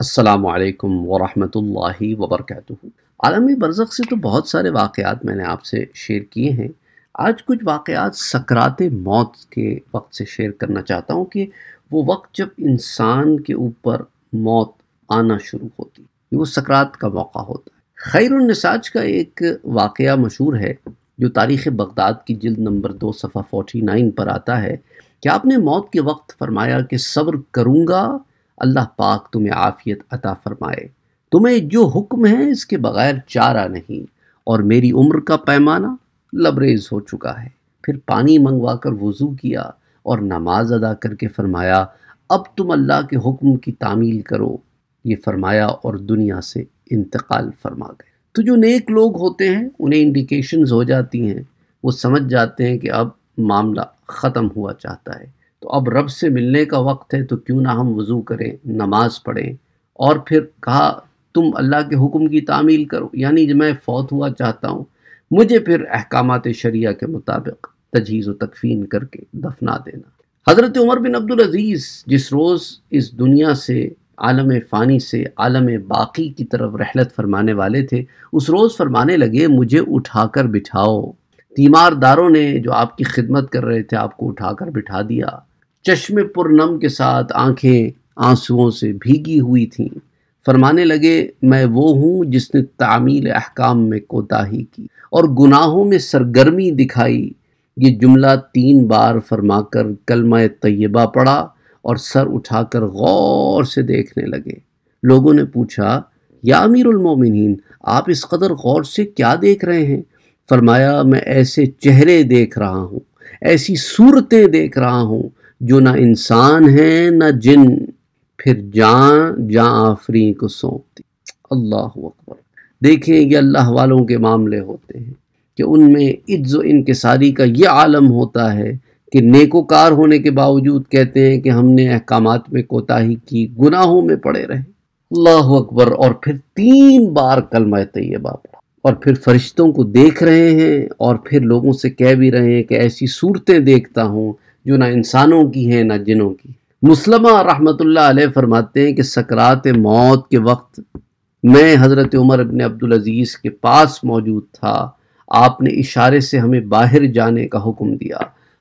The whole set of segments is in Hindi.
असलकम वरहि वबरक आलम बरसक़ से तो बहुत सारे वाक़ात मैंने आपसे शेयर किए हैं आज कुछ वाक़ात सकरात मौत के वक्त से शेयर करना चाहता हूँ कि वो वक्त जब इंसान के ऊपर मौत आना शुरू होती है वो सकरात का मौका होता है खैरसाज का एक वाक़ मशहूर है जो तारीख़ बगदाद की जल्द नंबर दो सफ़ा फोटी नाइन पर आता है कि आपने मौत के वक्त फरमाया कि सब्र करूँगा अल्लाह पाक तुम्हें आफ़ियत अता फरमाए तुम्हें जो हुक्म है इसके बगैर चारा नहीं और मेरी उम्र का पैमाना लबरेज हो चुका है फिर पानी मंगवा कर वज़ू किया और नमाज अदा करके फरमाया अब तुम अल्लाह के हुक्म की तामील करो ये फरमाया और दुनिया से इंतकाल फरमा गए तो जो नेक लोग होते हैं उन्हें इंडिकेशंस हो जाती हैं वो समझ जाते हैं कि अब मामला ख़त्म हुआ चाहता है तो अब रब से मिलने का वक्त है तो क्यों ना हम वज़ू करें नमाज़ पढ़ें और फिर कहा तुम अल्लाह के हुक्म की तामील करो यानी जब मैं फ़ौत हुआ चाहता हूँ मुझे फिर अहकाम शरिया के मुताबिक तजीज़ व तकफीन करके दफना देना हज़रत उमर बिन अब्दुल अज़ीज़ जिस रोज़ इस दुनिया से आलम फ़ानी से आलम बाकी की तरफ रहलत फरमाने वाले थे उस रोज़ फरमाने लगे मुझे उठा कर बिठाओ तीमारदारों ने जो आपकी खिदमत कर रहे थे आपको उठा कर बिठा दिया चश्मे पुर नम के साथ आंखें आंसुओं से भीगी हुई थीं फरमाने लगे मैं वो हूँ जिसने तामील अहकाम में कोताही की और गुनाहों में सरगर्मी दिखाई ये जुमला तीन बार फरमाकर कलमा तयबा पढ़ा और सर उठाकर गौर से देखने लगे लोगों ने पूछा या अमीरमिन आप इस कदर गौर से क्या देख रहे हैं फरमाया मैं ऐसे चेहरे देख रहा हूँ ऐसी सूरतें देख रहा हूँ जो ना इंसान हैं ना जिन फिर जान जा आफरी को सौंपती अल्लाह अकबर देखें ये अल्लाह वालों के मामले होते हैं कि उनमें इज्ज इनकसारी का ये आलम होता है कि नेकोकार होने के बावजूद कहते हैं कि हमने अहकाम में कोताही की गुनाहों में पड़े रहे अल्लाह अकबर और फिर तीन बार कलमा तयबा बाप और फिर फरिश्तों को देख रहे हैं और फिर लोगों से कह भी रहे हैं कि ऐसी सूरतें देखता हूँ जो ना इंसानों की हैं ना जिनों की मुसलमा रहमत फरमाते हैं कि सकरात मौत के वक्त मैं हज़रत उमर अबन अजीज के पास मौजूद था आपने इशारे से हमें बाहर जाने का हुक्म दिया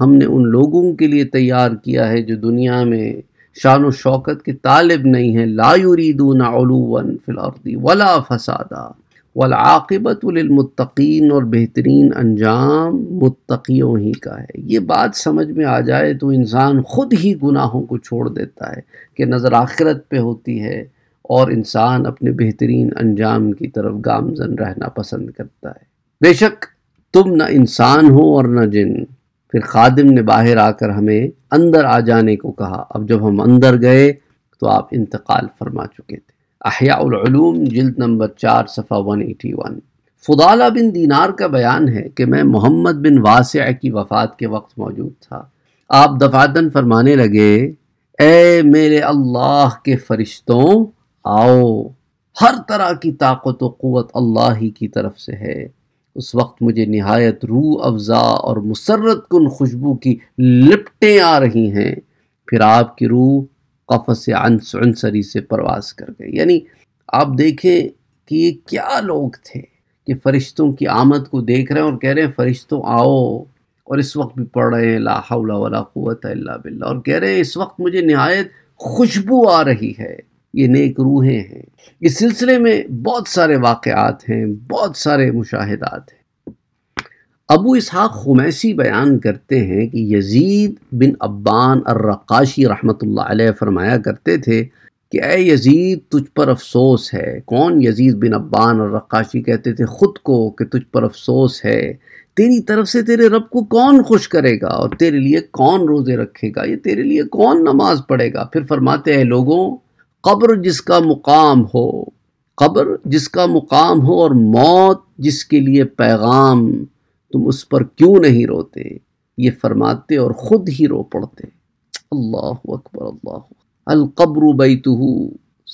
हमने उन लोगों के लिए तैयार किया है जो दुनिया में शान व शौकत के तालिब नहीं है हैं लायुरीदूनावन फिलर्दी वला फसादा वलाक़िबतमतकीन और बेहतरीन अंजाम मुतकीयों ही का है ये बात समझ में आ जाए तो इंसान ख़ुद ही गुनाहों को छोड़ देता है कि नज़र आखिरत पे होती है और इंसान अपने बेहतरीन अंजाम की तरफ गामजन रहना पसंद करता है बेशक तुम ना इंसान हो और न जिन फिर खादिम ने बाहर आकर हमें अंदर आ जाने को कहा अब जब हम अंदर गए तो आप इंतकाल फरमा चुके थे अहियाम जिल्द नंबर चार सफ़ा one eighty one Fudala bin Dinar का बयान है कि मैं मोहम्मद बिन वास की वफ़ात के वक्त मौजूद था आप दफादन फरमाने लगे ए मेरे अल्लाह के फरिश्तों आओ हर तरह की ताकत वत अल्लाह ही की तरफ से है उस वक्त मुझे नहायत रू अफज़ा और मुसरत कन खुशबू की लिपटें आ रही हैं फिर आपकी रूह कफ़ से अनसरी से परवास कर गई यानी आप देखें कि ये क्या लोग थे कि फ़रिश्तों की आमद को देख रहे हैं और कह रहे हैं फ़रिश्तों आओ और इस वक्त भी पढ़ रहे हैं लाहौला वला क़ुत बिल्ला और कह रहे हैं इस वक्त मुझे नहायत खुशबू आ रही है ये नेक रूहें हैं इस सिलसिले में बहुत सारे वाक़ात हैं बहुत सारे मुशाहदात हैं अबू इसहाक़ खुमैसी बयान करते हैं कि यजीद बिन अब्बान अर्रकाशी रहमत फरमाया करते थे कि ए यजीद तुझ पर अफसोस है कौन यजीद बिन अब्बान और रक्काशी कहते थे ख़ुद को कि तुझ पर अफसोस है तेरी तरफ से तेरे रब को कौन खुश करेगा और तेरे लिए कौन रोज़े रखेगा ये तेरे लिए कौन नमाज़ पढ़ेगा फिर फरमाते हैं लोगों कब्र जिसका मुकाम हो कब्र जिसका मुकाम हो और मौत जिसके लिए पैगाम तुम उस पर क्यों नहीं रोते ये फरमाते और ख़ुद ही रो पड़ते अल्लाह अकबर अल्लाह अलकब्र बैतहू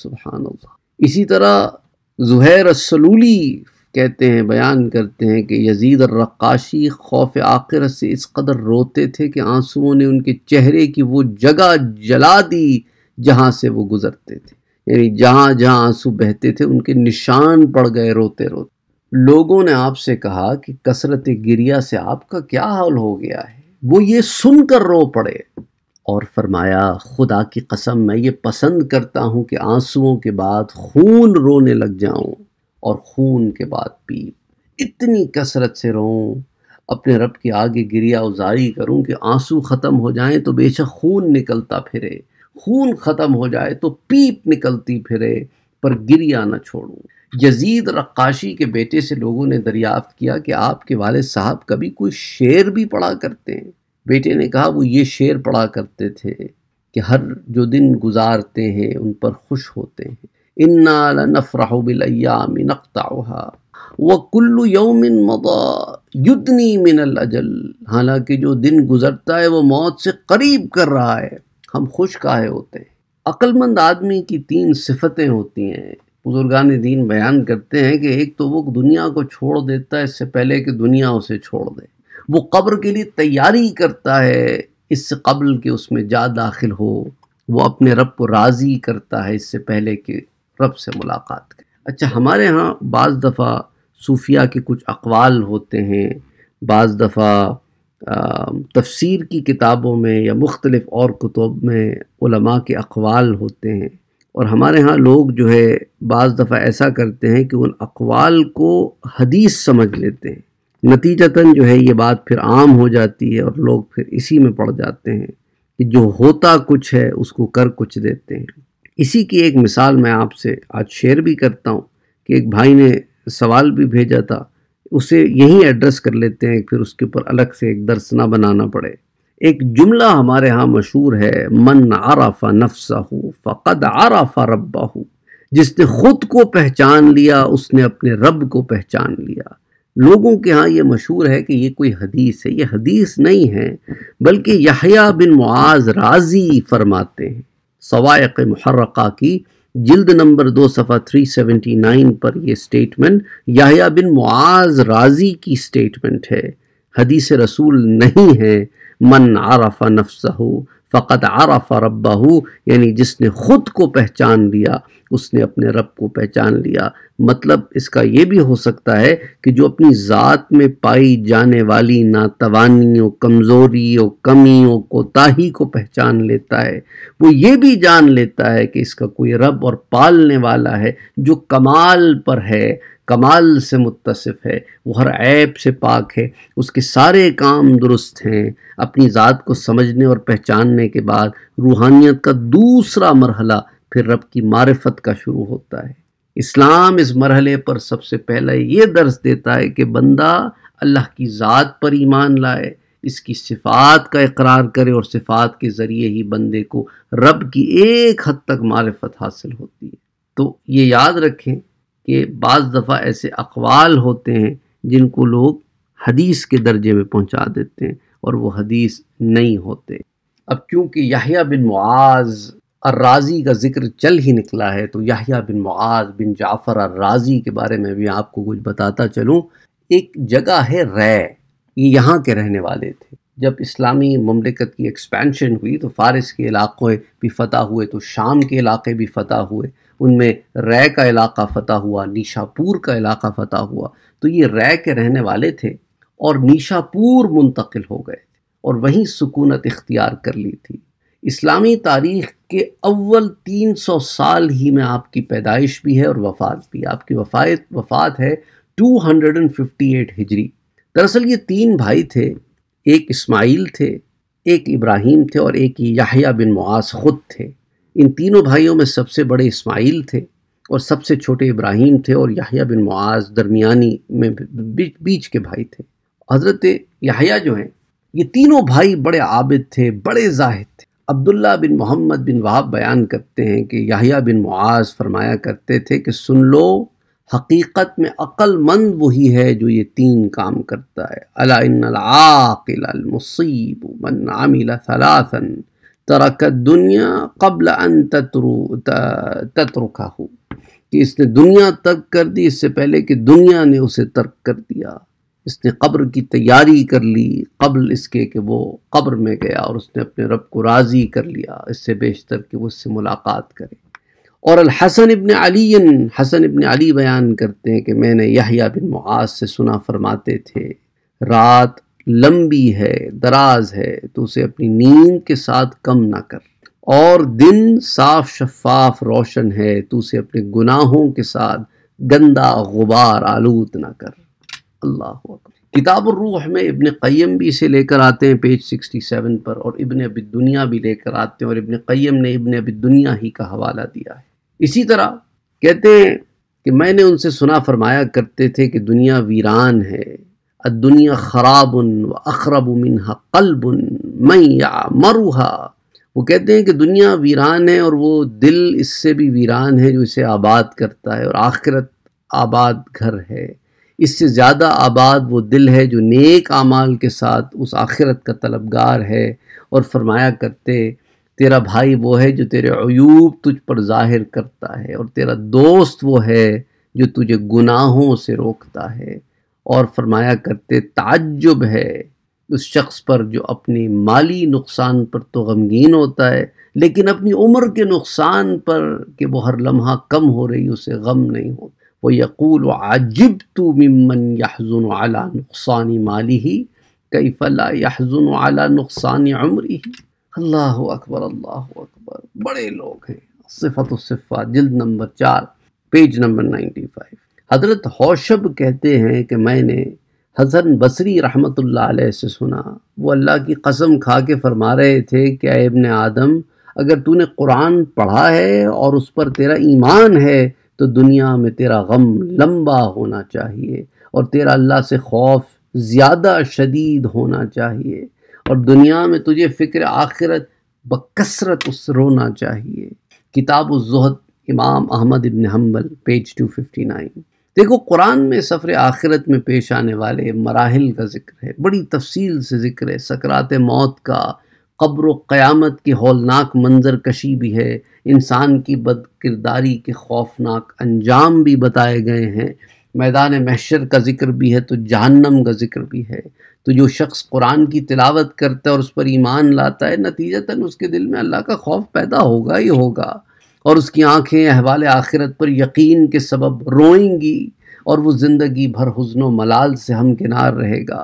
सुबहान अल्लाह इसी तरह जुहैर सलूली कहते हैं बयान करते हैं कि यजीद रक्काशी खौफ आखिरत से इस कदर रोते थे कि आंसुओं ने उनके चेहरे की वो जगह जला दी जहाँ से वो गुजरते थे यानी जहाँ जहाँ आंसू बहते थे उनके निशान पड़ गए रोते रोते लोगों ने आपसे कहा कि कसरत गिरिया से आपका क्या हाल हो गया है वो ये सुनकर रो पड़े और फरमाया खुदा की कसम मैं ये पसंद करता हूँ कि आंसुओं के बाद खून रोने लग जाऊँ और खून के बाद पी इतनी कसरत से रोऊँ अपने रब के आगे गिरिया उजारी करूँ कि आंसू ख़त्म हो जाएं तो बेशक खून निकलता फिरे खून ख़त्म हो जाए तो पीप निकलती फिरे पर गिरिया न छोड़ू यजीद रक्काशी के बेटे से लोगों ने दरियाफ्त किया कि आपके वाले साहब कभी कोई शेर भी पढ़ा करते हैं बेटे ने कहा वो ये शेर पढ़ा करते थे कि हर जो दिन गुजारते हैं उन पर खुश होते हैं इन्ना नफ़राबिलयाम नकता व यौमिन मदा युद्धनी मिनल अजल हालांकि जो दिन गुजरता है वो मौत से करीब कर रहा है हम खुश काहे होते हैं अक्लमंद आदमी की तीन सिफतें होती हैं बुजुर्गान दीन बयान करते हैं कि एक तो वो दुनिया को छोड़ देता है इससे पहले कि दुनिया उसे छोड़ दे वो कब्र के लिए तैयारी करता है इससे कबल कि उसमें जा दाखिल हो वो अपने रब को राज़ी करता है इससे पहले कि रब से मुलाकात करे अच्छा हमारे यहाँ बज़ दफ़ा सूफिया के कुछ अकवाल होते हैं बज़ दफ़ा तफसीर की किताबों में या मुख्तलिफ़ और कुतुब में उलमा के अकवाल होते हैं और हमारे यहाँ लोग जो है बज़ दफ़ा ऐसा करते हैं कि उन अकवाल को हदीस समझ लेते हैं नतीजतन जो है ये बात फिर आम हो जाती है और लोग फिर इसी में पड़ जाते हैं कि जो होता कुछ है उसको कर कुछ देते हैं इसी की एक मिसाल मैं आपसे आज शेयर भी करता हूँ कि एक भाई ने सवाल भी भेजा था उसे यही एड्रेस कर लेते हैं फिर उसके ऊपर अलग से एक दर्शना बनाना पड़े एक जुमला हमारे यहाँ मशहूर है मन आराफा नफ्सा हो फ़कद आराफा रब्बा हो जिसने ख़ुद को पहचान लिया उसने अपने रब को पहचान लिया लोगों के यहाँ ये मशहूर है कि ये कोई हदीस है ये हदीस नहीं है बल्कि यहया बिन मुआज राजी फरमाते हैं सवायक महर्रका की जिल्द नंबर दो सफ़ा 379 पर यह स्टेटमेंट याहिया बिन मुआज राजी की स्टेटमेंट है हदीस रसूल नहीं है मन आरफा नफसहू फ़कत आरफ रबहू यानी जिसने ख़ुद को पहचान लिया उसने अपने रब को पहचान लिया मतलब इसका ये भी हो सकता है कि जो अपनी ज़ात में पाई जाने वाली नातवानियों कमज़ोरीों कमियों कोताही को पहचान लेता है वो ये भी जान लेता है कि इसका कोई रब और पालने वाला है जो कमाल पर है कमाल से मुतसिफ़ है वो हर ऐप से पाक है उसके सारे काम दुरुस्त हैं अपनी ज़ात को समझने और पहचानने के बाद रूहानियत का दूसरा मरहला फिर रब की मारफत का शुरू होता है इस्लाम इस मरहले पर सबसे पहला ये दर्ज देता है कि बंदा अल्लाह की ज़ात पर ईमान लाए इसकी सिफात का इकरार करे और सिफात के ज़रिए ही बंदे को रब की एक हद तक मारफत हासिल होती है तो ये याद रखें कि बाज़ दफ़ा ऐसे अकवाल होते हैं जिनको लोग हदीस के दर्जे में पहुँचा देते हैं और वो हदीस नहीं होते अब क्योंकि याहिया बिन मुआज़ अर्राज़ी का ज़िक्र चल ही निकला है तो याहिया बिन मुआज़ बिन जाफ़र अर्राज़ी के बारे में भी आपको कुछ बताता चलूँ एक जगह है रै ये यहाँ के रहने वाले थे जब इस्लामी ममलिकत की एक्सपेंशन हुई तो फ़ारस के इलाक़े भी फ़तह हुए तो शाम के इलाके भी फ़तह हुए उनमें रै का इलाका फतह हुआ निशापुर का इलाका फतह हुआ तो ये रै के रहने वाले थे और निशापुर मुंतकिल हो गए और वहीं सुकूनत इख्तियार कर ली थी इस्लामी तारीख़ के अव्वल 300 साल ही में आपकी पैदाइश भी है और वफ़ात भी आपकी वफ़ात वफ़ात है 258 हिजरी दरअसल ये तीन भाई थे एक इस्माइल थे एक इब्राहिम थे और एक याहिया बिन मुआस ख़ुद थे इन तीनों भाइयों में सबसे बड़े इस्माइल थे और सबसे छोटे इब्राहिम थे और याहिया बिन मुआज दरमियानी में बीच बीच के भाई थे हज़रत याहिया जो हैं ये तीनों भाई बड़े आबिद थे बड़े जाहिद थे अब्दुल्ला बिन मोहम्मद बिन वहाब बयान करते हैं कि याहिया बिन मुआज फरमाया करते थे कि सुन लो हकीकत में अक्लमंद वही है जो ये तीन काम करता है अलाक़िलमसीब मन आमिला सलासन तरक दुनिया कबल अन तत्रु तत्रुखा हो कि इसने दुनिया तर्क कर दी इससे पहले कि दुनिया ने उसे तर्क कर दिया इसने कब्र की तैयारी कर ली कबल इसके कि वो कब्र में गया और उसने अपने रब को राज़ी कर लिया इससे बेशतर कि वो उससे मुलाकात करे और हसन इबन अली हसन इबन अली बयान करते हैं कि मैंने यहिया बिन मुआज से सुना फरमाते थे रात लंबी है दराज है तो उसे अपनी नींद के साथ कम ना कर और दिन साफ शफाफ रोशन है तो उसे अपने गुनाहों के साथ गंदा गुबार आलूद ना कर अल्लाह किताब रूह में इबन क़यम भी इसे लेकर आते हैं पेज 67 पर और इबन दुनिया भी लेकर आते हैं और इबन क़यम ने इबन दुनिया ही का हवाला दिया है इसी तरह कहते हैं कि मैंने उनसे सुना फरमाया करते थे कि दुनिया वीरान है दुनिया उन व अखरब मिनहा कल्बन मैया मरुहा वो कहते हैं कि दुनिया वीरान है और वो दिल इससे भी वीरान है जो इसे आबाद करता है और आखिरत आबाद घर है इससे ज़्यादा आबाद वो दिल है जो नेक आमाल के साथ उस आखिरत का तलबगार है और फरमाया करते तेरा भाई वो है जो तेरे अयूब तुझ पर जाहिर करता है और तेरा दोस्त वो है जो तुझे गुनाहों से रोकता है और फरमाया करते ताज्जुब है उस शख्स पर जो अपने माली नुकसान पर तो गमगीन होता है लेकिन अपनी उम्र के नुकसान पर कि वो हर लम्हा कम हो रही उसे गम नहीं हो वो यकूल आजिब तो मिमन यहजुन आला नुकसान माली ही कई फला यहजुन आला नुकसान उम्री ही अल्लाह अकबर अल्लाह अकबर बड़े लोग हैं सिफत सिफ़ा जिल्द नंबर चार पेज नंबर नाइन्टी फाइव हज़रत हौशब कहते हैं कि मैंने हसन बसरी रहमत से सुना वो अल्लाह की कसम खा के फरमा रहे थे कि इबन आदम अगर तूने कुरान पढ़ा है और उस पर तेरा ईमान है तो दुनिया में तेरा गम लंबा होना चाहिए और तेरा अल्लाह से खौफ ज़्यादा शदीद होना चाहिए और दुनिया में तुझे फ़िक्र आखिरत बकसरत उस रोना चाहिए किताब जहद इमाम Ahmad ibn Hanbal page two fifty nine देखो कुरान में सफ़र आखिरत में पेश आने वाले मराहल का जिक्र है बड़ी तफसील से जिक्र है सकरात मौत का कब्र क़यामत की हौलनाक मंजर कशी भी है इंसान की बद किरदारी के खौफनाक अंजाम भी बताए गए हैं मैदान महशर का जिक्र भी है तो जहन्नम का जिक्र भी है तो जो शख्स कुरान की तिलावत करता है और उस पर ईमान लाता है नतीजतन उसके दिल में अल्लाह का खौफ पैदा होगा ही होगा और उसकी आंखें अहवाल आखिरत पर यकीन के सबब रोएंगी और वो ज़िंदगी भर हजन मलाल से हमकिनार रहेगा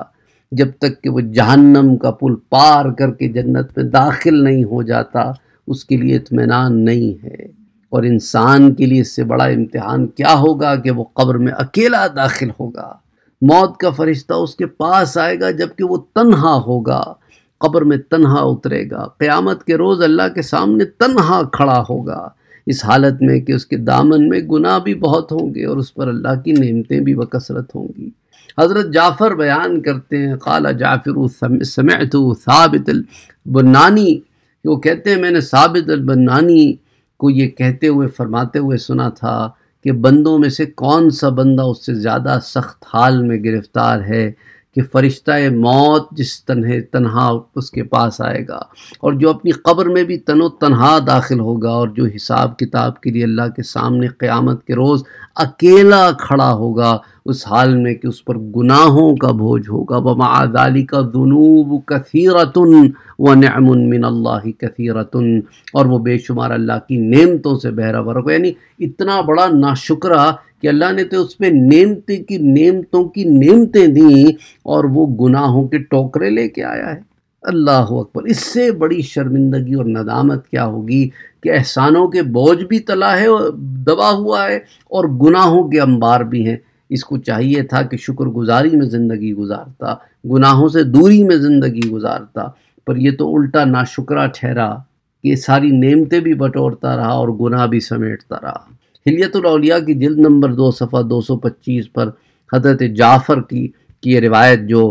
जब तक कि वो जहन्नम का पुल पार करके जन्नत में दाखिल नहीं हो जाता उसके लिए इतमान नहीं है और इंसान के लिए इससे बड़ा इम्तहान क्या होगा कि वो कब्र में अकेला दाखिल होगा मौत का फरिश्ता उसके पास आएगा जबकि वो तन्हा होगा कब्र में तन्हा उतरेगा क़यामत के रोज़ अल्लाह के सामने तन्हा खड़ा होगा इस हालत में कि उसके दामन में गुनाह भी बहुत होंगे और उस पर अल्लाह की नेमतें भी बकसरत होंगी हज़रत जाफ़र बयान करते हैं खाला जाफिर समैत साबित बनानी वो कहते हैं मैंने साबित बनानी को ये कहते हुए फरमाते हुए सुना था कि बंदों में से कौन सा बंदा उससे ज़्यादा सख्त हाल में गिरफ़्तार है कि फ़रिश्ता मौत जिस तनहे तनहा उसके पास आएगा और जो अपनी कब्र में भी तनो तनहा दाखिल होगा और जो हिसाब किताब के लिए अल्लाह के सामने क़्यामत के रोज़ अकेला खड़ा होगा उस हाल में कि उस पर गुनाहों का बोझ होगा आदाली का जुनूब कथीरतन व नमन अल्ला कसीरतन और वो बेशुमार अल्लाह की नेमतों से बहरा बरक यानी इतना बड़ा नाशुकरा कि अल्लाह ने तो उस पर नेमते की नेमतों की नेमतें दी और वो गुनाहों के टोकरे लेके आया है अल्लाह अकबर इससे बड़ी शर्मिंदगी और नदामत क्या होगी कि एहसानों के बोझ भी तला है दबा हुआ है और गुनाहों के अंबार भी हैं इसको चाहिए था कि शुक्रगुजारी में ज़िंदगी गुजारता गुनाहों से दूरी में ज़िंदगी गुजारता पर यह तो उल्टा नाशुकरा ठहरा कि सारी नेमतें भी बटोरता रहा और गुनाह भी समेटता रहा हिलियतलौलिया की जिल्द नंबर दो सफ़ा दो सौ पच्चीस पर हजरत जाफ़र की की रिवायत जो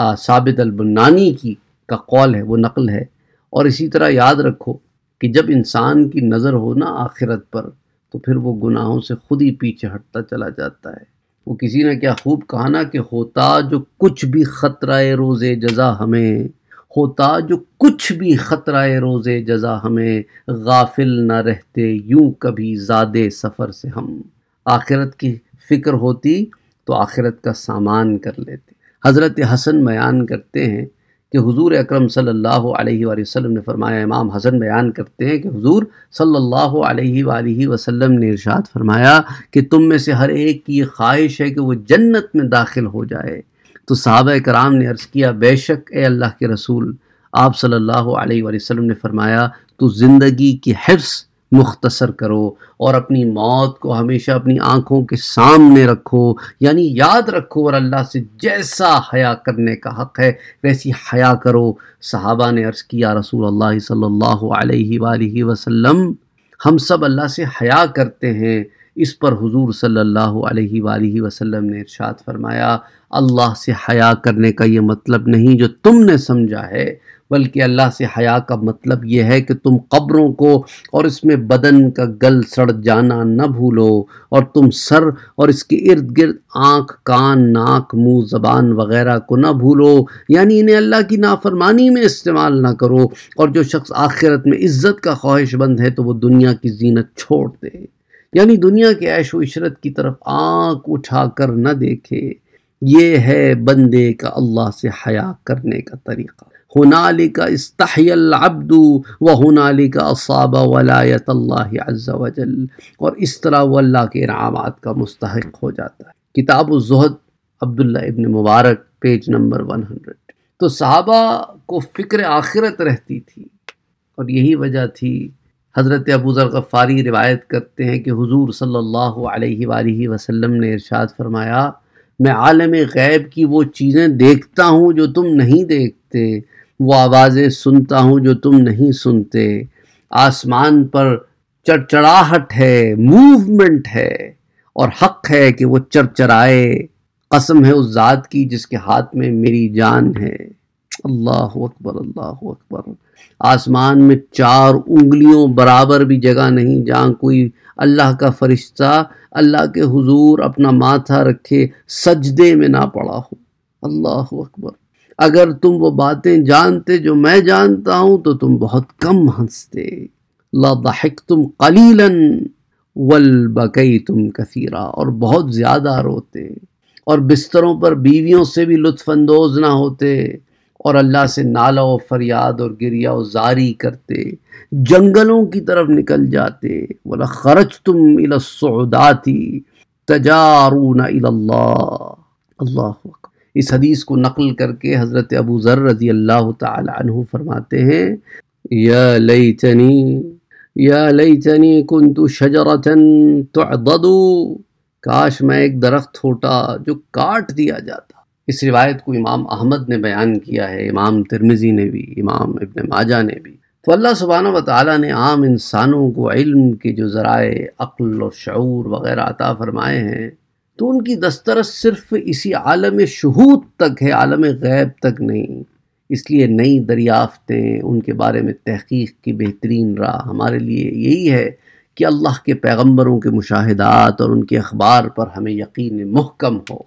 साबित अलबनानी की का कौल है वो नकल है और इसी तरह याद रखो कि जब इंसान की नज़र हो ना आखिरत पर तो फिर वो गुनाहों से खुद ही पीछे हटता चला जाता है वो किसी ने क्या खूब कहा ना कि होता जो कुछ भी ख़तरा रोज़ जज़ा हमें होता जो कुछ भी ख़तरा रोज़ जज़ा हमें गाफिल ना रहते यूं कभी ज़्यादा सफ़र से हम आखिरत की फ़िक्र होती तो आखिरत का सामान कर लेते हज़रत हसन बयान करते हैं कि हुजूर अकरम सल्लल्लाहु अलैहि वसल्लम ने फरमाया इमाम हसन बयान करते हैं कि हुजूर सल्लल्लाहु अलैहि वसल्लम ने इरशाद फरमाया कि तुम में से हर एक की ख्वाहिश है कि वो जन्नत में दाखिल हो जाए तो साहब कराम ने अर्ज़ किया बेशक ए अल्लाह के रसूल आप सल्लल्लाहु अलैहि वसल्लम ने फरमाया तो ज़िंदगी की हफ्स मुख्तसर करो और अपनी मौत को हमेशा अपनी आँखों के सामने रखो यानी याद रखो और अल्लाह से जैसा हया करने का हक़ है वैसी हया करो सहाबा ने अर्ज़ किया रसूल अल्लाह सल्लल्लाहु अलैहि वसल्लम हम सब अल्लाह से हया करते हैं इस पर हुजूर सल्लल्लाहु अलैहि वसल्लम ने इरशाद फरमाया अल्लाह से हया करने का ये मतलब नहीं जो तुमने समझा है बल्कि अल्लाह से हया का मतलब ये है कि तुम कब्रों को और इसमें बदन का गल सड़ जाना न भूलो और तुम सर और इसके इर्द गिर्द आँख कान नाक मुंह ज़बान वगैरह को ना भूलो यानी इन्हें अल्लाह की नाफरमानी में इस्तेमाल ना करो और जो शख्स आखिरत में इज़्ज़त का बंद है तो वह दुनिया की जीनत छोड़ दे यानी दुनिया के ऐश व इशरत की तरफ आँख उठा कर न देखे ये है बंदे का अल्लाह से हया करने का तरीक़ा हनालिका अब्दू व हनालिका असाबा वलायत अज़ल और इस तरह वो अल्लाह के इनामत का मुस्तक हो जाता है किताब जहद Abdullah ibn Mubarak page number one hundred तो साहबा को फ़िक्र आखिरत रहती थी और यही वजह थी हज़रत अबू ज़र गफ़ारी रिवायत करते हैं कि हुजूर सल्लल्लाहु अलैहि वसल्लम ने इरशाद फरमाया मैं आलम गैब की वो चीज़ें देखता हूँ जो तुम नहीं देखते वो आवाज़ें सुनता हूँ जो तुम नहीं सुनते आसमान पर चरचराहट है मूवमेंट है और हक है कि वो चरचराए कसम है उस ज़ात की जिसके हाथ में मेरी जान है अल्लाह अकबर अल्लाह अकबर आसमान में चार उंगलियों बराबर भी जगह नहीं जहाँ कोई अल्लाह का फरिश्ता अल्लाह के हुजूर अपना माथा रखे सजदे में ना पड़ा हो अल्लाह अकबर अगर तुम वो बातें जानते जो मैं जानता हूँ तो तुम बहुत कम हंसते लाहक तुम कलीलन वल बकई तुम कसीरा और बहुत ज़्यादा रोते और बिस्तरों पर बीवियों से भी लुत्फानंदोज ना होते और अल्लाह से नाला व फरियाद और गिरिया जारी करते जंगलों की तरफ निकल जाते वला ख़र्च तुम तजारू ना अल्लाह अल्लाह इस हदीस को नकल करके हज़रत अबू ज़र रज़ी अल्लाह तु फरमाते हैं या लई चनी या लई चनी कुन तो शजरतन तो काश मैं एक दरख्त होता जो काट दिया जाता इस रिवायत को इमाम अहमद ने बयान किया है इमाम तिरमिज़ी ने भी इमाम इबन माजा ने भी तो अल्लाह सुबहाना वाली ने आम इंसानों को इल्म के जो ज़राए अक्ल और शूर वगैरह अता फ़रमाए हैं तो उनकी दस्तरस सिर्फ इसी आलम शहूद तक है आलम गैब तक नहीं इसलिए नई दरियाफ्तें उनके बारे में तहकीक की बेहतरीन राह हमारे लिए यही है कि अल्लाह के पैगम्बरों के मुशाहदात और उनके अखबार पर हमें यकीन महकम हो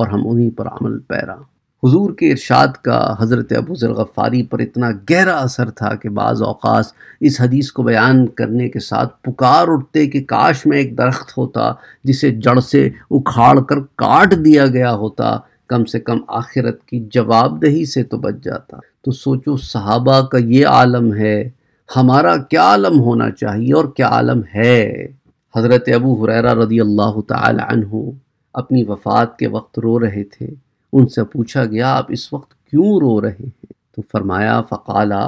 और हम उन्हीं पर अमल पैरा हुजूर के इरशाद का हज़रत अबू ज़रगफ़ारी पर इतना गहरा असर था कि बाज़ अवकाश इस हदीस को बयान करने के साथ पुकार उठते कि काश में एक दरख्त होता जिसे जड़ से उखाड़ कर काट दिया गया होता कम से कम आखिरत की जवाबदही से तो बच जाता तो सोचो सहाबा का ये आलम है हमारा क्या आलम होना चाहिए और क्या आलम है हज़रत अबू हुररा रदी अल्लाह तु अपनी वफ़ात के वक्त रो रहे थे उनसे पूछा गया आप इस वक्त क्यों रो रहे हैं तो फरमाया फ़काला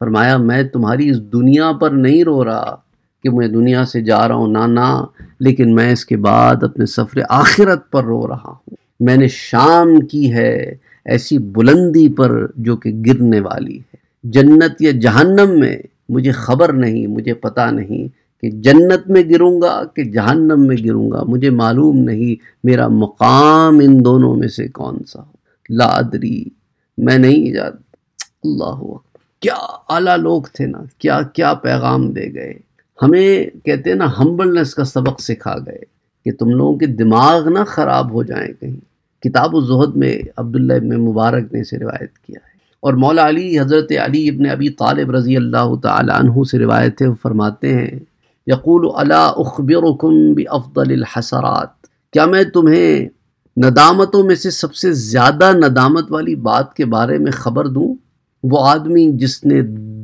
फरमाया मैं तुम्हारी इस दुनिया पर नहीं रो रहा कि मैं दुनिया से जा रहा हूँ ना ना लेकिन मैं इसके बाद अपने सफ़र आखिरत पर रो रहा हूँ मैंने शाम की है ऐसी बुलंदी पर जो कि गिरने वाली है जन्नत या जहन्नम में मुझे खबर नहीं मुझे पता नहीं कि जन्नत में गिरूंगा कि जहन्नम में गिरूंगा मुझे मालूम नहीं मेरा मकाम इन दोनों में से कौन सा हो लादरी मैं नहीं जानता अल्लाह क्या आला लोग थे ना क्या क्या पैगाम दे गए हमें कहते हैं ना हम्बलनेस का सबक सिखा गए कि तुम लोगों के दिमाग ना ख़राब हो जाए कहीं किताब जहद में अब्दुल्ला इबन मुबारक ने इसे रिवायत किया है और मौला अली हज़रत अली इबन अबी तालब रज़ी अल्लाह तु से रिवायत है वो फरमाते हैं यकूल अला उखबिरकुम भी अफदल हसरात क्या मैं तुम्हें नदामतों में से सबसे ज़्यादा नदामत वाली बात के बारे में ख़बर दूँ वो आदमी जिसने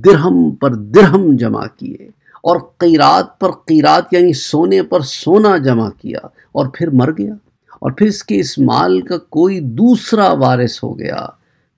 दरहम पर दरहम जमा किए और क़ीरात पर क़ीरात यानी सोने पर सोना जमा किया और फिर मर गया और फिर इसके इस माल का कोई दूसरा वारिस हो गया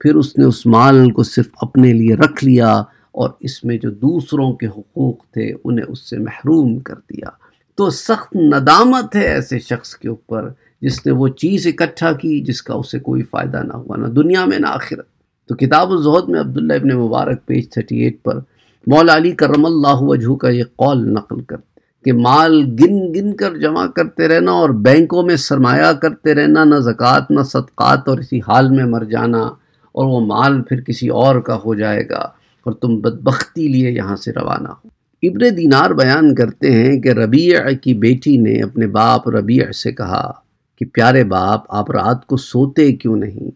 फिर उसने उस माल को सिर्फ अपने लिए रख लिया और इसमें जो दूसरों के हकूक़ थे उन्हें उससे महरूम कर दिया तो सख्त नदामत है ऐसे शख्स के ऊपर जिसने वो चीज़ इकट्ठा की जिसका उसे कोई फ़ायदा ना हुआ ना दुनिया में ना आखिर तो किताब जहद में Abdullah ibn Mubarak page thirty eight पर मौलाली करमल्ला वजहू का ये कौल नकल कर कि माल गिन गिन कर जमा करते रहना और बैंकों में सरमाया करते रहना ना ज़क़़त ना सदक़ात और इसी हाल में मर जाना और वो माल फिर किसी और का हो जाएगा और तुम बदबख्ती लिए यहाँ से रवाना हो इब्न दीनार बयान करते हैं कि रबी की बेटी ने अपने बाप रबी से कहा कि प्यारे बाप आप रात को सोते क्यों नहीं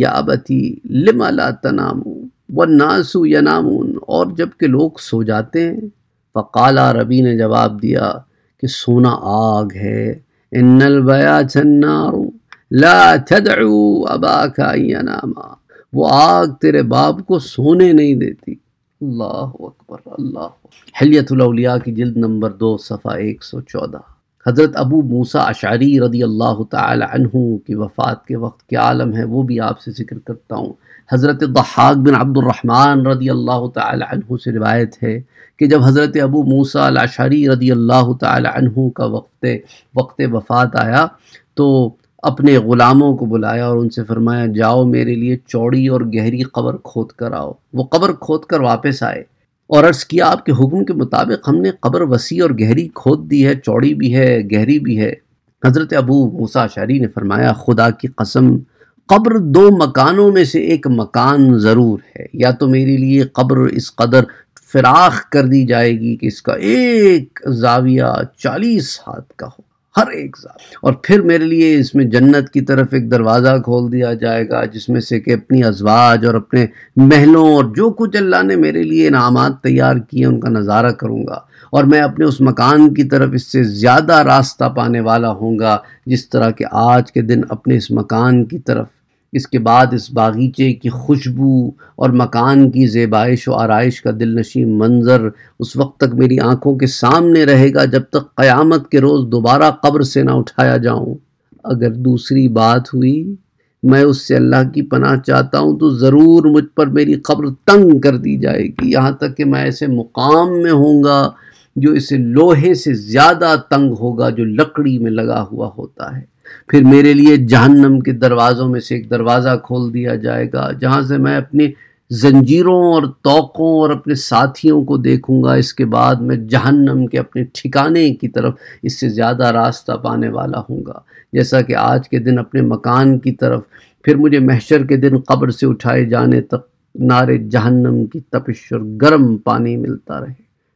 या बती लिमला तनामू व नासू यनामून और जब के लोग सो जाते हैं फ़काला रबी ने जवाब दिया कि सोना आग है इन्नल बया छन्नारू ला छदू अबा का नामा वो आग तेरे बाप को सोने नहीं देती अल्लाह अकबर अल्लाह हलियतलिया की जल्द नंबर दो सफ़ा एक सौ चौदह हज़रत अबू मूसा अशारी रदी अल्लाह तहु की वफ़ात के वक्त क्या आलम है वो भी आपसे जिक्र करता हूँ हज़रत दहाक बिन अब्दुलरहमान रदी अल्लाह तहु से रिवायत है कि जब हज़रत अबू मूसा अशारी रदी अल्लाह तहु का वक्त वक्त वफ़ात आया तो अपने ग़ुलामों को बुलाया और उनसे फरमाया जाओ मेरे लिए चौड़ी और गहरी कबर खोद कर आओ वो कबर खोद कर वापस आए और अर्ज़ किया आपके हुक्म के मुताबिक हमने कबर वसी और गहरी खोद दी है चौड़ी भी है गहरी भी है हज़रत अबू मूसा शरी ने फरमाया खुदा की कसम कब्र दो मकानों में से एक मकान ज़रूर है या तो मेरे लिए कब्र इस कदर फिराख कर दी जाएगी कि इसका एक जाविया चालीस हाथ का हो हर एक साथ और फिर मेरे लिए इसमें जन्नत की तरफ एक दरवाज़ा खोल दिया जाएगा जिसमें से कि अपनी अजवाज और अपने महलों और जो कुछ अल्लाह ने मेरे लिए इनाम तैयार किए उनका नज़ारा करूँगा और मैं अपने उस मकान की तरफ इससे ज़्यादा रास्ता पाने वाला होऊंगा जिस तरह के आज के दिन अपने इस मकान की तरफ इसके बाद इस बागीचे की खुशबू और मकान की जेबाइश व आरइश का दिलनशी मंज़र उस वक्त तक मेरी आँखों के सामने रहेगा जब तक क़यामत के रोज़ दोबारा कब्र से ना उठाया जाऊँ अगर दूसरी बात हुई मैं उससे अल्लाह की पनाह चाहता हूँ तो ज़रूर मुझ पर मेरी कब्र तंग कर दी जाएगी यहाँ तक कि मैं ऐसे मुकाम में होऊंगा जो इसे लोहे से ज़्यादा तंग होगा जो लकड़ी में लगा हुआ होता है फिर मेरे लिए जहन्नम के दरवाज़ों में से एक दरवाज़ा खोल दिया जाएगा जहाँ से मैं अपनी जंजीरों और तोक़ों और अपने साथियों को देखूंगा इसके बाद मैं जहन्नम के अपने ठिकाने की तरफ इससे ज़्यादा रास्ता पाने वाला हूँगा जैसा कि आज के दिन अपने मकान की तरफ फिर मुझे महशर के दिन कब्र से उठाए जाने तक नारे जहन्नम की तपिश और गर्म पानी मिलता रहे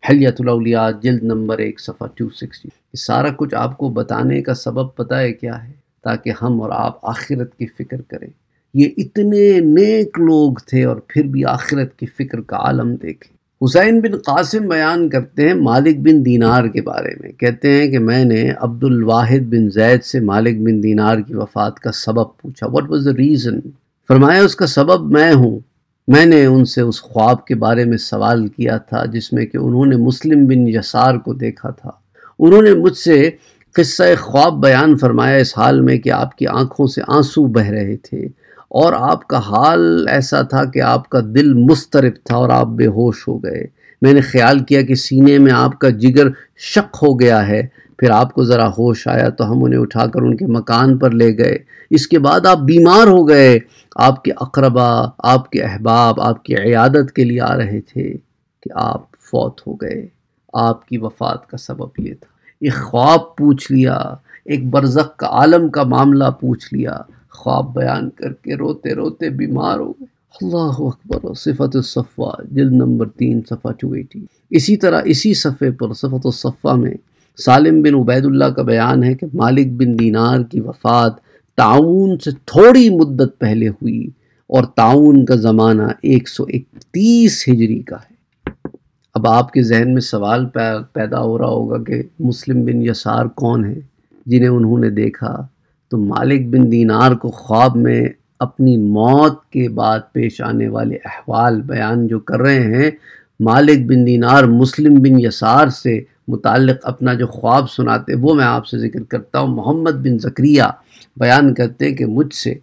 हलियातुल्लिया जल्द नंबर एक सफ़ा टू सिक्सटी सारा कुछ आपको बताने का सबब पता है क्या है ताकि हम और आप आखिरत की फ़िक्र करें ये इतने नेक लोग थे और फिर भी आखिरत की फ़िक्र का आलम देखें हुसैन बिन कासिम बयान करते हैं मालिक बिन दीनार के बारे में कहते हैं कि मैंने अब्दुल वाहिद बिन जैद से मालिक बिन दीनार की वफ़ात का सबब पूछा वट वॉज़ द रीज़न फरमाया उसका सबब मैं हूँ मैंने उनसे उस ख्वाब के बारे में सवाल किया था जिसमें कि उन्होंने मुस्लिम बिन यसार को देखा था उन्होंने मुझसे किस्सा ख्वाब बयान फरमाया इस हाल में कि आपकी आंखों से आंसू बह रहे थे और आपका हाल ऐसा था कि आपका दिल मुस्तरब था और आप बेहोश हो गए मैंने ख्याल किया कि सीने में आपका जिगर शक हो गया है फिर आपको ज़रा होश आया तो हम उन्हें उठाकर उनके मकान पर ले गए इसके बाद आप बीमार हो गए आपके अकरबा आपके अहबाब आपकी अयादत के लिए आ रहे थे कि आप फौत हो गए आपकी वफात का सबब ये था एक ख्वाब पूछ लिया एक बरज़क का आलम का मामला पूछ लिया ख्वाब बयान करके रोते रोते बीमार हो गए अल्लाह अकबर सिफत सफ़ा जल्द नंबर तीन सफ़ा टू एटी इसी तरह इसी सफ़े पर सफ़त सफ़ा में सालिम बिन उबैदुल्ला का बयान है कि मालिक बिन दीनार की वफ़ात ताउन से थोड़ी मुद्दत पहले हुई और ताउन का ज़माना 131 हिजरी का है अब आपके जहन में सवाल पैदा हो रहा होगा कि मुस्लिम बिन यसार कौन है जिन्हें उन्होंने देखा तो मालिक बिन दीनार को ख्वाब में अपनी मौत के बाद पेश आने वाले अहवाल बयान जो कर रहे हैं मालिक बिन दीनार मुस्लिम बिन यसार से मुतल अपना जो ख्वाब सुनाते वो मैं आपसे ज़िक्र करता हूँ मोहम्मद बिन ज़क्रिया बयान करते हैं कि मुझसे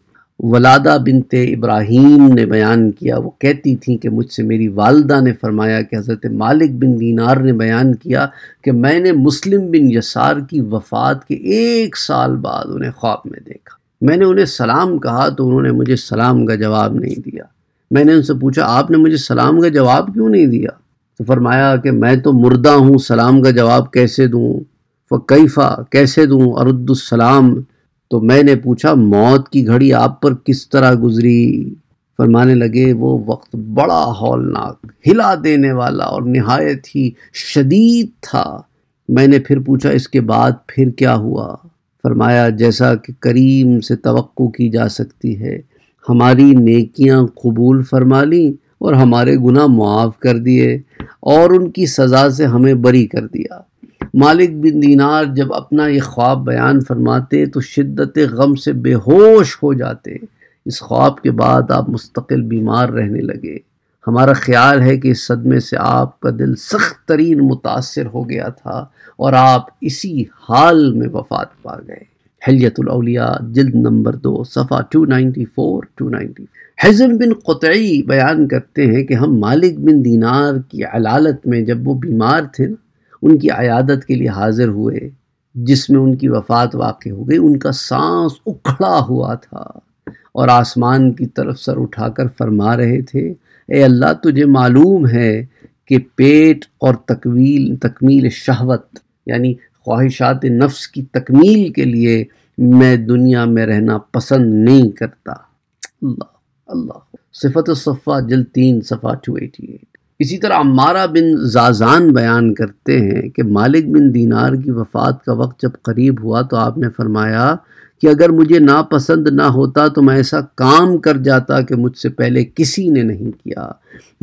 वलादा बिनते इब्राहिम ने बयान किया वो कहती थी कि मुझसे मेरी वालदा ने फरमाया कि हज़रत मालिक बिन दीनार ने बयान किया कि मैंने मुस्लिम बिन यसार की वफ़ात के एक साल बाद उन्हें ख्वाब में देखा मैंने उन्हें सलाम कहा तो उन्होंने मुझे सलाम का जवाब नहीं दिया मैंने उनसे पूछा आपने मुझे सलाम का जवाब क्यों नहीं दिया तो फरमाया कि मैं तो मुर्दा हूँ सलाम का जवाब कैसे दूँ कैफ़ा कैसे दूँ अरुद्दुलसलाम तो मैंने पूछा मौत की घड़ी आप पर किस तरह गुजरी फरमाने लगे वो वक्त बड़ा हौलनाक हिला देने वाला और नहायत ही शदीद था मैंने फिर पूछा इसके बाद फिर क्या हुआ फरमाया जैसा कि करीम से तो की जा सकती है हमारी नेकियां कबूल फरमा ली और हमारे गुना मुआफ़ कर दिए और उनकी सज़ा से हमें बरी कर दिया मालिक बिन दीनार जब अपना ये ख्वाब बयान फरमाते तो शिद्दत गम से बेहोश हो जाते इस ख्वाब के बाद आप मुस्तकिल बीमार रहने लगे हमारा ख्याल है कि इस सदमे से आपका दिल सख्त तरीन मुतासर हो गया था और आप इसी हाल में वफात पा गए हलियतुलौलिया जल्द नंबर दो सफ़ा two ninety four two ninety हज़म बिन कतई बयान करते हैं कि हम मालिक बिन दीनार की अलालत में जब वो बीमार थे ना उनकी आयादत के लिए हाज़िर हुए जिसमें उनकी वफ़ात वाक़ हो गई उनका सांस उखड़ा हुआ था और आसमान की तरफ सर उठाकर फरमा रहे थे ए अल्लाह तुझे मालूम है कि पेट और तकवील तकमील शहवत यानी ख्वाहिशात नफ्स की तकमील के लिए मैं दुनिया में रहना पसंद नहीं करता अल्लाह अल्लाह सिफत सफ़ा जल तीन सफ़ा टू एटी एट इसी तरह अमारा बिन जाजान बयान करते हैं कि मालिक बिन दीनार की वफ़ात का वक्त जब करीब हुआ तो आपने फरमाया कि अगर मुझे नापसंद ना होता तो मैं ऐसा काम कर जाता कि मुझसे पहले किसी ने नहीं किया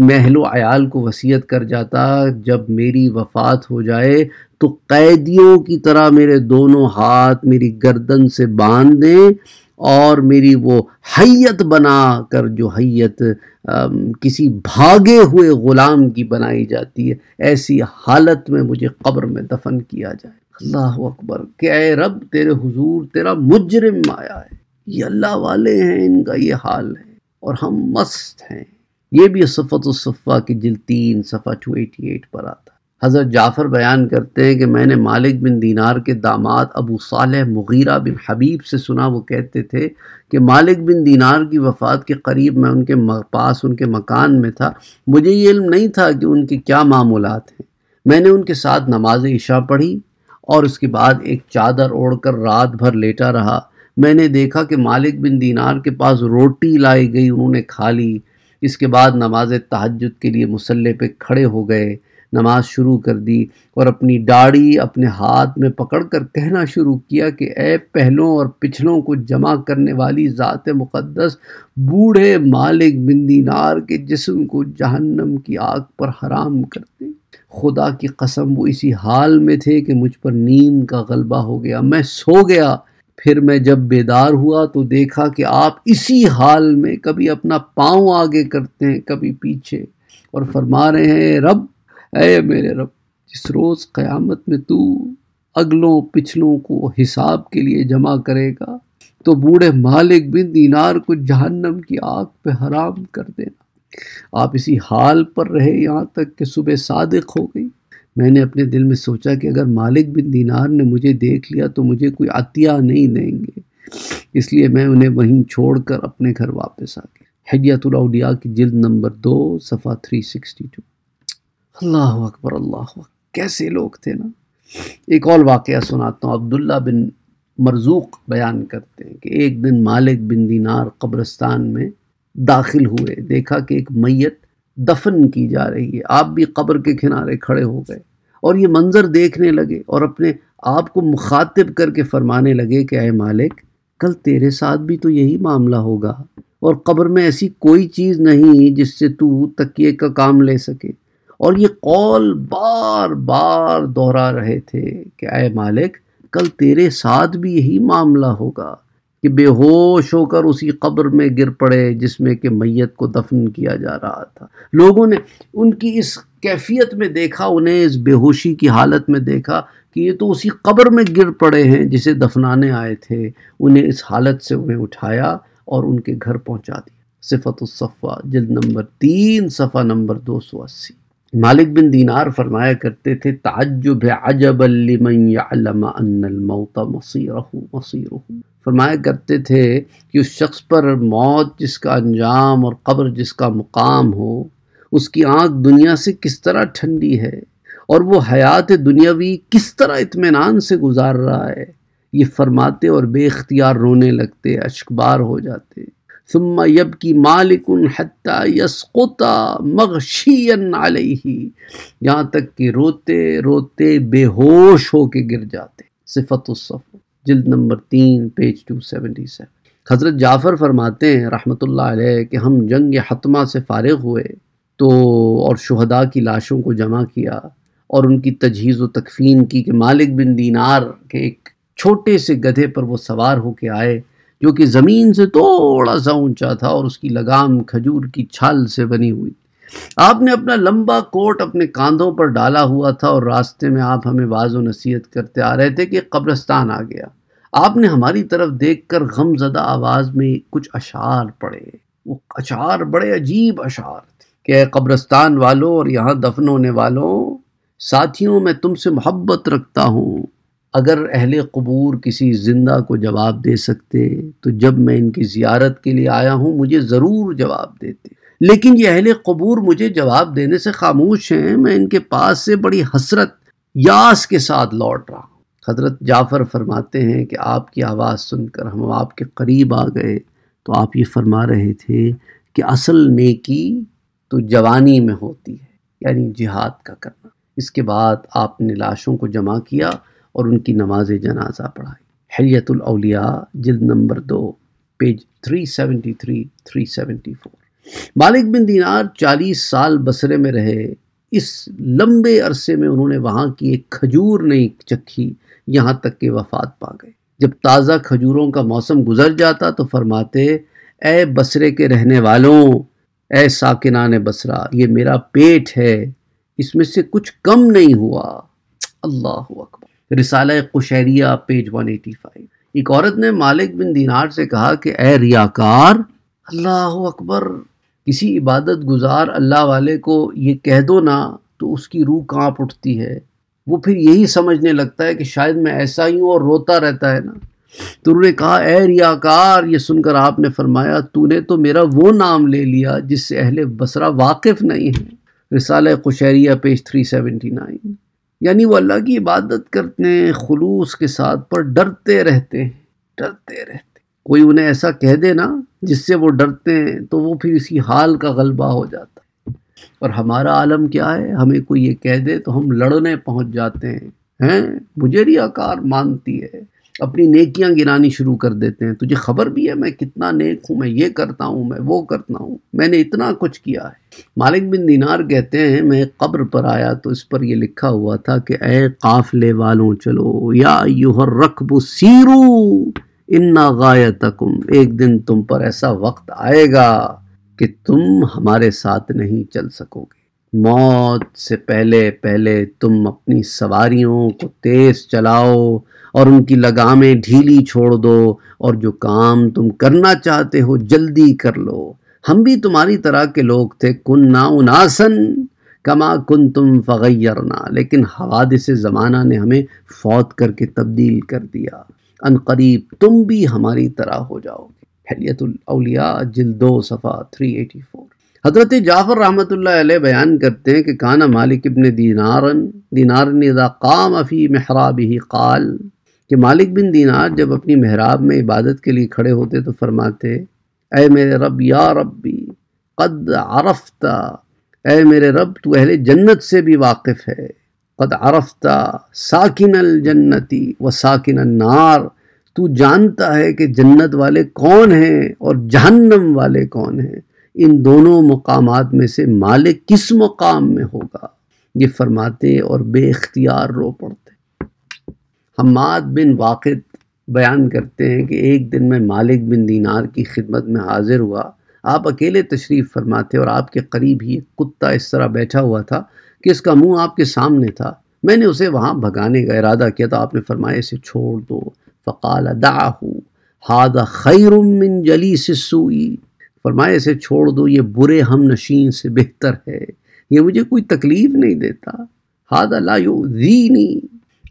मैं अहलो आयाल को वसीयत कर जाता जब मेरी वफ़ात हो जाए तो कैदियों की तरह मेरे दोनों हाथ मेरी गर्दन से बांध दें और मेरी वो हैत बना कर जो हैत किसी भागे हुए ग़ुलाम की बनाई जाती है ऐसी हालत में मुझे कब्र में दफन किया जाए अल्लाह अकबर के रब तेरे हुजूर तेरा मुजरिम आया है ये अल्लाह वाले हैं इनका ये हाल है और हम मस्त हैं ये भी सफ़त सफ़ा की जिल तीन सफ़ा टू एटी एट पर आता है हज़रत जाफ़र बयान करते हैं कि मैंने मालिक बिन दीनार के दामाद अबू साल मुगीरा बिन हबीब से सुना वो कहते थे कि मालिक बिन दीनार की वफ़ात के करीब मैं उनके पास उनके मकान में था मुझे ये इल्म नहीं था कि उनके क्या मामूलत हैं मैंने उनके साथ नमाज इशा पढ़ी और उसके बाद एक चादर ओढ़कर रात भर लेटा रहा मैंने देखा कि मालिक बिन दीनार के पास रोटी लाई गई उन्होंने खा ली इसके बाद नमाज तहजद के लिए मुसल्ले पे खड़े हो गए नमाज शुरू कर दी और अपनी दाढ़ी अपने हाथ में पकड़ कर कहना शुरू किया कि ऐ पहलों और पिछलों को जमा करने वाली ज़ात मुक़दस बूढ़े मालिक बिंदीनार के जिस्म को जहन्नम की आग पर हराम करते खुदा की कसम वो इसी हाल में थे कि मुझ पर नींद का गलबा हो गया मैं सो गया फिर मैं जब बेदार हुआ तो देखा कि आप इसी हाल में कभी अपना पाँव आगे करते हैं कभी पीछे और फरमा रहे हैं रब अय मेरे रब जिस रोज़ क़यामत में तू अगलों पिछलों को हिसाब के लिए जमा करेगा तो बूढ़े मालिक बिन दीनार को जहन्नम की आग पे हराम कर देना आप इसी हाल पर रहे यहाँ तक कि सुबह सादक हो गई मैंने अपने दिल में सोचा कि अगर मालिक बिन दीनार ने मुझे देख लिया तो मुझे कोई अतिया नहीं देंगे इसलिए मैं उन्हें वहीं छोड़कर अपने घर वापस आ गया हजयातुल्लिया की जिल्द नंबर दो सफ़ा थ्री सिक्सटी टू अल्लाह अकबर अल्लाह कैसे लोग थे ना एक और वाक़ सुनाता हूँ अब्दुल्ला बिन मरजूक बयान करते हैं कि एक दिन मालिक बिन दीनार कब्रस्तान में दाखिल हुए देखा कि एक मैत दफन की जा रही है आप भी कब्र के किनारे खड़े हो गए और ये मंज़र देखने लगे और अपने आप को मुखातिब करके फरमाने लगे कि अय मालिक कल तेरे साथ भी तो यही मामला होगा और कब्र में ऐसी कोई चीज़ नहीं जिससे तू तकिए का काम ले सके और ये कौल बार बार दोहरा रहे थे कि अय मालिक कल तेरे साथ भी यही मामला होगा कि बेहोश होकर उसी कब्र में गिर पड़े जिसमें कि मैयत को दफन किया जा रहा था लोगों ने उनकी इस कैफियत में देखा उन्हें इस बेहोशी की हालत में देखा कि ये तो उसी कब्र में गिर पड़े हैं जिसे दफनाने आए थे उन्हें इस हालत से उन्हें उठाया और उनके घर पहुंचा दिया सिफत उस्फ़ा नंबर तीन सफ़ा नंबर दो सौ अस्सी मालिक बिन दीनार फरमाया करते थे ताजुब अजबलमता मसीर फरमाया करते थे कि उस शख्स पर मौत जिसका अंजाम और कब्र जिसका मुकाम हो उसकी आँख दुनिया से किस तरह ठंडी है और वो हयात दुनियावी किस तरह इतमान से गुजार रहा है ये फरमाते और बेख्तियार रोने लगते अशकबार हो जाते सुम्मा यब की मालिकुन हत्ता यसकुता मगशियन आलही यहाँ तक कि रोते रोते बेहोश के गिर जाते सिफतुल्सफ़ जिल्द नंबर तीन पेज टू सेवेंटी सेवन हज़रत जाफ़र फरमाते हैं रहमतुल्लाह अलैह कि हम जंग हतमा से फारग हुए तो और शुहदा की लाशों को जमा किया और उनकी तजहीज़ व तकफ़ीन की कि मालिक बिन दीनार के एक छोटे से गधे पर वो सवार होके आए जो कि ज़मीन से थोड़ा सा ऊंचा था और उसकी लगाम खजूर की छाल से बनी हुई आपने अपना लंबा कोट अपने कांधों पर डाला हुआ था और रास्ते में आप हमें बाज़ो नसीहत करते आ रहे थे कि कब्रस्तान आ गया आपने हमारी तरफ देख कर गमजदा आवाज़ में कुछ अशार पड़े वो अशार बड़े अजीब अशार थे कि कब्रस्तान वालों और यहाँ दफन होने वालों साथियों मैं तुमसे मोहब्बत रखता हूँ अगर अहल कबूर किसी ज़िंदा को जवाब दे सकते तो जब मैं इनकी ज़ियारत के लिए आया हूँ मुझे ज़रूर जवाब देते लेकिन ये अहल कबूर मुझे जवाब देने से खामोश हैं मैं इनके पास से बड़ी हसरत यास के साथ लौट रहा हूँ हज़रत जाफ़र फरमाते हैं कि आपकी आवाज़ सुनकर हम आपके करीब आ गए तो आप ये फरमा रहे थे कि असल नेकी तो जवानी में होती है यानी जिहाद का करना इसके बाद आपने लाशों को जमा किया और उनकी नमाज जनाजा पढ़ाई हलियतुलौलिया जिल्द नंबर दो पेज 373 374 मालिक बिन दीनार 40 साल बसरे में रहे इस लंबे अरसे में उन्होंने वहाँ की एक खजूर नहीं चखी यहाँ तक के वफात पा गए जब ताज़ा खजूरों का मौसम गुजर जाता तो फरमाते ए बसरे के रहने वालों ए साकिनान बसरा ये मेरा पेट है इसमें से कुछ कम नहीं हुआ अल्लाह अकबर रिसाल कुशैरिया पेज 185 एक औरत ने मालिक बिन दीनार से कहा कि ए रियाकार अल्लाह अकबर किसी इबादत गुजार अल्लाह वाले को ये कह दो ना तो उसकी रूह कांप उठती है वो फिर यही समझने लगता है कि शायद मैं ऐसा ही हूँ और रोता रहता है ना तो उन्होंने कहा ए रियाकार ये सुनकर आपने फरमाया तूने तो मेरा वो नाम ले लिया जिससे अहले बसरा वाकिफ़ नहीं है रिसाल कुशैरिया पेज थ्री सेवेंटी नाइन यानी वो अल्लाह की इबादत करते हैं खलूस के साथ पर डरते रहते हैं डरते रहते हैं कोई उन्हें ऐसा कह देना जिससे वो डरते हैं तो वो फिर इसी हाल का गलबा हो जाता है और हमारा आलम क्या है हमें कोई ये कह दे तो हम लड़ने पहुंच जाते हैं हैं मुझे रियाकार मानती है अपनी नेकियां गिरानी शुरू कर देते हैं तुझे खबर भी है मैं कितना नेक हूँ मैं ये करता हूँ मैं वो करता हूँ मैंने इतना कुछ किया है मालिक बिन दिनार कहते हैं मैं कब्र पर आया तो इस पर यह लिखा हुआ था कि ए काफले वालों चलो या यूहर रकबू सीरू इन्ना गायतकुम एक दिन तुम पर ऐसा वक्त आएगा कि तुम हमारे साथ नहीं चल सकोगे मौत से पहले पहले तुम अपनी सवारियों को तेज़ चलाओ और उनकी लगामें ढीली छोड़ दो और जो काम तुम करना चाहते हो जल्दी कर लो हम भी तुम्हारी तरह के लोग थे कुन ना उनासन कमा कुन तुम फ़गैरना लेकिन हवादिस ज़माना ने हमें फौत करके तब्दील कर दिया करीब तुम भी हमारी तरह हो जाओगे हैलियतलिया जिल दो सफ़ा थ्री एटी फोर हज़रत जाफ़र रहमत बयान करते हैं कि काना मालिक इबन दीनारन दीनारन काम अफ़ी महराब ही काल कि मालिक बिन दीनार जब अपनी महराब में इबादत के लिए खड़े होते तो फरमाते अय मेरे रब या रबी कद आरफ्ता अय मेरे रब तू अहले जन्नत से भी वाकिफ़ है कद आरफ्ता साकिन जन्नति व साकिन नार तू जानता है कि जन्नत वाले कौन हैं और जहन्नम वाले कौन हैं इन दोनों मकाम में से मालिक किस मकाम में होगा ये फरमाते और बेख्तियार रो पड़ते हमाद बिन वाक़ बयान करते हैं कि एक दिन मैं मालिक बिन दीनार की खिदमत में हाज़िर हुआ आप अकेले तशरीफ़ फरमाते और आपके करीब ही कुत्ता इस तरह बैठा हुआ था कि इसका मुंह आपके सामने था मैंने उसे वहाँ भगाने का इरादा किया तो आपने फरमाया इसे छोड़ दो फ़काल दाहू हाद खैरमिन जली सिसुई फरमाया इसे छोड़ दो ये बुरे हम नशीन से बेहतर है ये मुझे कोई तकलीफ़ नहीं देता हादा ला दीनी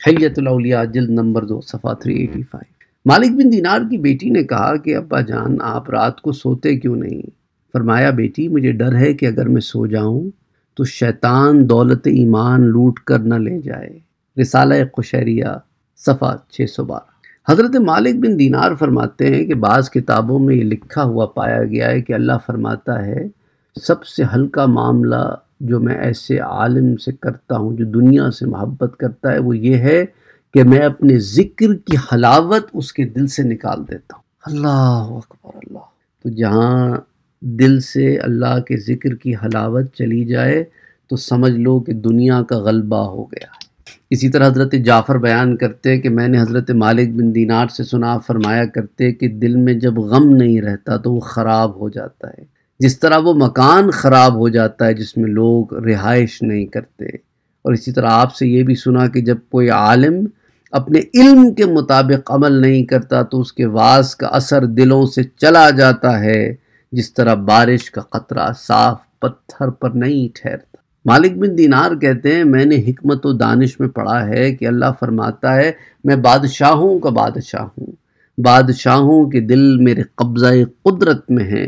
हैतिया जल्द नंबर दो सफ़ा थ्री एटी फाइव मालिक बिन दीनार की बेटी ने कहा कि अब्बा जान आप रात को सोते क्यों नहीं फरमाया बेटी मुझे डर है कि अगर मैं सो जाऊं तो शैतान दौलत ईमान लूट कर न ले जाए रिसाल खुशरिया सफ़ा छः सौ बारह हज़रत मालिक बिन दीनार फरमाते हैं कि बाज़ किताबों में ये लिखा हुआ पाया गया है कि अल्लाह फरमाता है सबसे हल्का मामला जो मैं ऐसे आलम से करता हूँ जो दुनिया से मोहब्बत करता है वो ये है कि मैं अपने ज़िक्र की हलावत उसके दिल से निकाल देता हूँ अल्लाह अकबर अल्लाह तो जहाँ दिल से अल्लाह के ज़िक्र की हलावत चली जाए तो समझ लो कि दुनिया का गलबा हो गया इसी तरह हज़रत जाफ़र बयान करते हैं कि मैंने हज़रत मालिक बिन दीनार से सुना फरमाया करते कि दिल में जब गम नहीं रहता तो वो ख़राब हो जाता है जिस तरह वो मकान ख़राब हो जाता है जिसमें लोग रिहाइश नहीं करते और इसी तरह आपसे ये भी सुना कि जब कोई आलिम अपने इल्म के मुताबिक अमल नहीं करता तो उसके वास का असर दिलों से चला जाता है जिस तरह बारिश का ख़तरा साफ पत्थर पर नहीं ठहरता मालिक बिन दीनार कहते हैं मैंने हमत व दानिश में पढ़ा है कि अल्लाह फरमाता है मैं बादशाहों का बादशाह हूँ बादशाहों के दिल मेरे कब्ज़ा कुदरत में हैं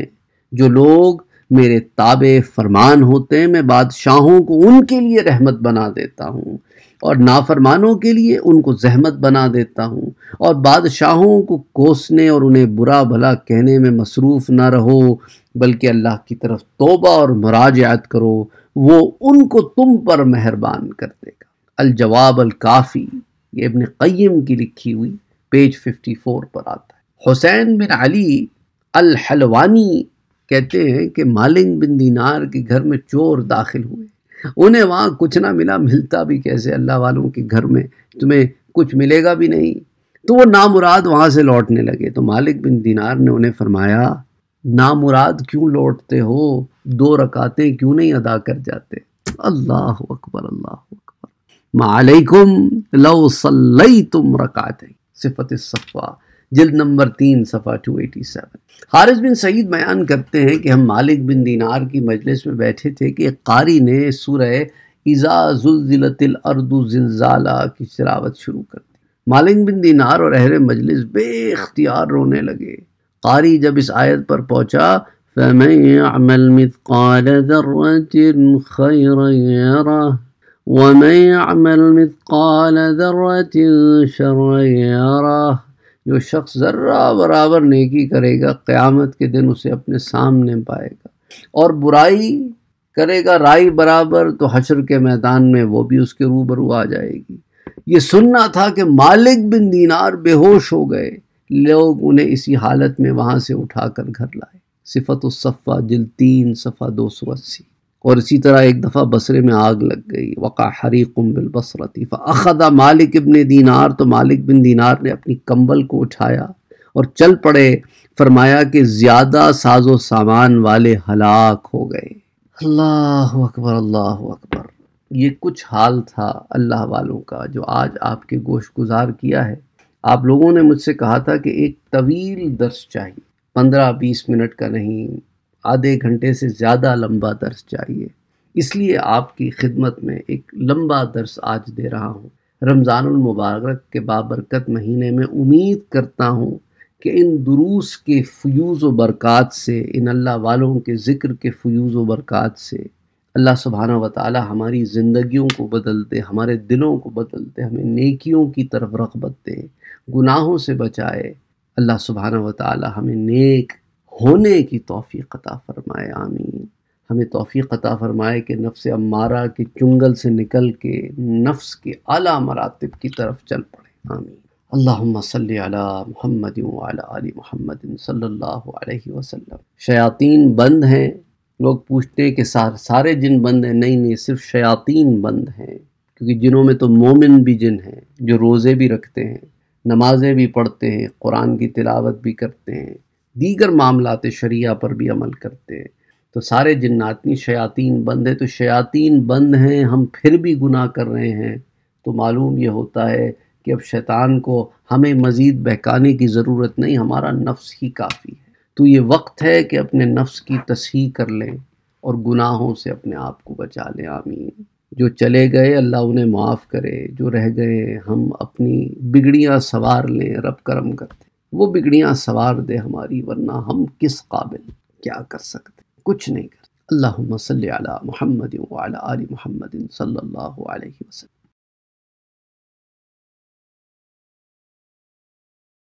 जो लोग मेरे ताबे फरमान होते हैं मैं बादशाहों को उनके लिए रहमत बना देता हूँ और नाफरमानों के लिए उनको जहमत बना देता हूँ और बादशाहों को कोसने और उन्हें बुरा भला कहने में मसरूफ़ ना रहो बल्कि अल्लाह की तरफ तोबा और मराजात करो वो उनको तुम पर मेहरबान कर देगा अलजवाब अलकाफ़ी ये इबन क़य्यम की लिखी हुई पेज 54 पर आता है Hussain bin Ali al Halwani कहते हैं कि मालिंग बिन दीनार के घर में चोर दाखिल हुए उन्हें वहाँ कुछ ना मिला मिलता भी कैसे अल्लाह वालों के घर में तुम्हें कुछ मिलेगा भी नहीं तो वो नामुराद वहाँ से लौटने लगे तो मालिक बिन दीनार ने उन्हें फरमाया नामुराद क्यों लौटते हो दो रकातें क्यों नहीं अदा कर जाते अल्लाह अकबर अल्लाह अकबर मालकुम लो सल तुम रकातें सिफत सफ़ा जल्द नंबर तीन सफ़ा सेवन हारिस बिन सईद बयान करते हैं कि हम मालिक बिन दीनार की मजलिस में बैठे थे कि कारी ने सुरह इज़ा अर्दु जिलजाला की शरावत शुरू कर दी मालिक बिन दीनार और अहर मजलिस बेख्तियार रोने लगे कारी जब इस आयत पर पहुंचा फमन अमल मिसकाल खैरा वमन अमल जो शख्स ज़र्रा बराबर नेकी करेगा क़यामत के दिन उसे अपने सामने पाएगा और बुराई करेगा राय बराबर तो हशर के मैदान में वो भी उसके रूबरू आ जाएगी ये सुनना था कि मालिक बिन दीनार बेहोश हो गए लोग उन्हें इसी हालत में वहाँ से उठाकर घर लाए सिफत सफ़ा जिल तीन सफ़ा दो सौ अस्सी और इसी तरह एक दफ़ा बसरे में आग लग गई वक़ा हरी कुम्बिल बसरती अखदा मालिक इबन दीनार तो मालिक बिन दीनार ने अपनी कंबल को उठाया और चल पड़े फरमाया कि ज़्यादा साजो सामान वाले हलाक हो गए अल्लाह अकबर अल्लाह अकबर ये कुछ हाल था अल्लाह वालों का जो आज आपके गोश गुजार किया है आप लोगों ने मुझसे कहा था कि एक तवील दर्श चाहिए पंद्रह बीस मिनट का नहीं आधे घंटे से ज़्यादा लंबा दर्स चाहिए इसलिए आपकी खिदमत में एक लंबा दर्स आज दे रहा हूँ रमज़ानमबारक के बाबरकत महीने में उम्मीद करता हूँ कि इन दुरूस के फ्यूज़ व बरक़ात से इन अल्लाह वालों के ज़िक्र के फ्यूज़ व बरक़ात से अल्लाह सुबहाना व हमारी ज़िंदगियों को बदल दे हमारे दिलों को बदल दे हमें नेकियों की तरफ रगबत दे गुनाहों से बचाए अल्लाह सुबहाना व हमें नेक होने की तोफ़ी कता फ़रमाए आमीन हमें तोफ़ी कता फ़रमाए कि नफ्स अम्मारा के चुंगल से निकल के नफ्स के अला मरातब की तरफ चल पड़े आमीन अल्लाम सल महमद आली महमद सल्ला शयातीन बंद हैं लोग पूछते हैं कि सार, सारे जिन बंद हैं नहीं नहीं सिर्फ शयातीन बंद हैं क्योंकि जिनों में तो मोमिन भी जिन हैं जो रोज़े भी रखते हैं नमाज़ें भी पढ़ते हैं कुरान की तिलावत भी करते हैं दीगर मामलात शरिया पर भी अमल करते हैं तो सारे जन्नातनी शयातीन बंद है तो शयातीन बंद हैं हम फिर भी गुनाह कर रहे हैं तो मालूम ये होता है कि अब शैतान को हमें मज़ीद बहकाने की ज़रूरत नहीं हमारा नफ्स ही काफ़ी है तो ये वक्त है कि अपने नफ्स की तस्ही कर लें और गुनाहों से अपने आप को बचा लें आमीन जो चले गए अल्लाह उन्हें माफ़ करे जो रह गए हम अपनी बिगड़ियाँ सवार लें रब करम करते वो बिगड़ियाँ सवार दे हमारी वरना हम किस काबिल क्या कर सकते कुछ नहीं कर अल्लाह सल महमद वाली महमद सल्ला वसलम